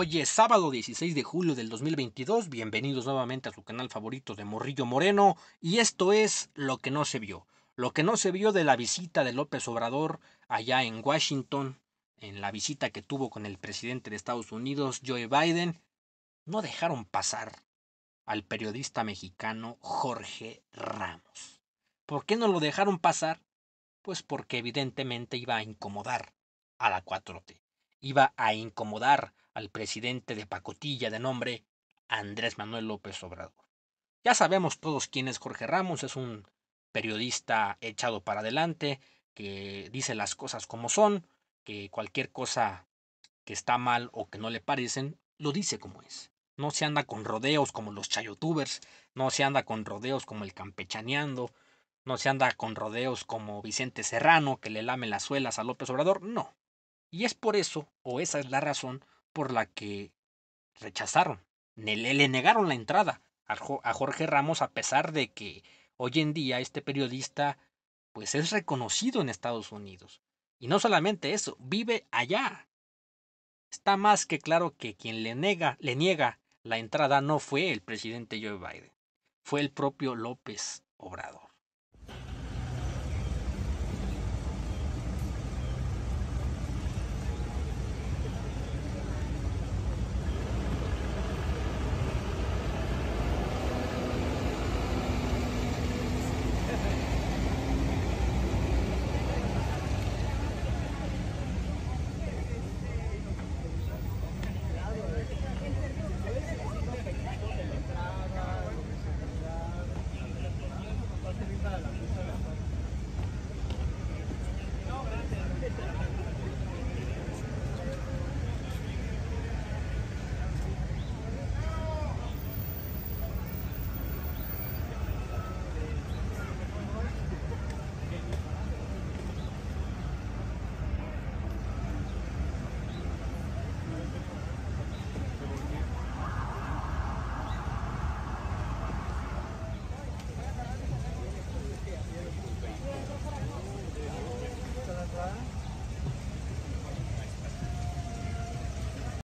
Hoy es sábado 16 de julio del 2022, bienvenidos nuevamente a su canal favorito de Morrillo Moreno y esto es lo que no se vio, lo que no se vio de la visita de López Obrador allá en Washington, en la visita que tuvo con el presidente de Estados Unidos, Joe Biden, no dejaron pasar al periodista mexicano Jorge Ramos. ¿Por qué no lo dejaron pasar? Pues porque evidentemente iba a incomodar a la 4T, iba a incomodar al presidente de pacotilla de nombre Andrés Manuel López Obrador. Ya sabemos todos quién es Jorge Ramos, es un periodista echado para adelante, que dice las cosas como son, que cualquier cosa que está mal o que no le parecen, lo dice como es. No se anda con rodeos como los chayotubers, no se anda con rodeos como el campechaneando, no se anda con rodeos como Vicente Serrano que le lame las suelas a López Obrador, no. Y es por eso, o esa es la razón, por la que rechazaron, le, negaron la entrada a Jorge Ramos a pesar de que hoy en día este periodista pues es reconocido en Estados Unidos. Y no solamente eso, vive allá. Está más que claro que quien le niega le niega la entrada no fue el presidente Joe Biden, fue el propio López Obrador.